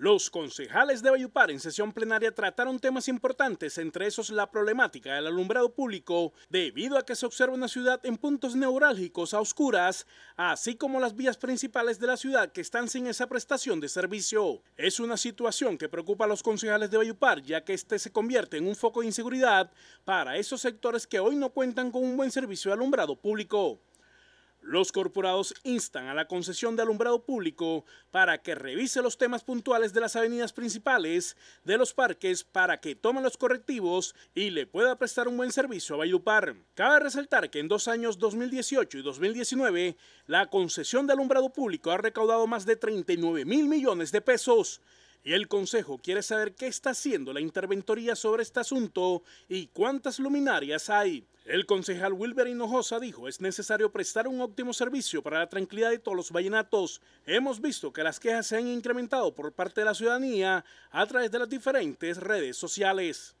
Los concejales de Bayupar en sesión plenaria trataron temas importantes, entre esos la problemática del alumbrado público, debido a que se observa una ciudad en puntos neurálgicos a oscuras, así como las vías principales de la ciudad que están sin esa prestación de servicio. Es una situación que preocupa a los concejales de Bayupar, ya que este se convierte en un foco de inseguridad para esos sectores que hoy no cuentan con un buen servicio de alumbrado público. Los corporados instan a la concesión de alumbrado público para que revise los temas puntuales de las avenidas principales de los parques para que tome los correctivos y le pueda prestar un buen servicio a Bayupar. Cabe resaltar que en dos años 2018 y 2019 la concesión de alumbrado público ha recaudado más de 39 mil millones de pesos y el Consejo quiere saber qué está haciendo la interventoría sobre este asunto y cuántas luminarias hay. El concejal Wilber Hinojosa dijo, es necesario prestar un óptimo servicio para la tranquilidad de todos los vallenatos. Hemos visto que las quejas se han incrementado por parte de la ciudadanía a través de las diferentes redes sociales.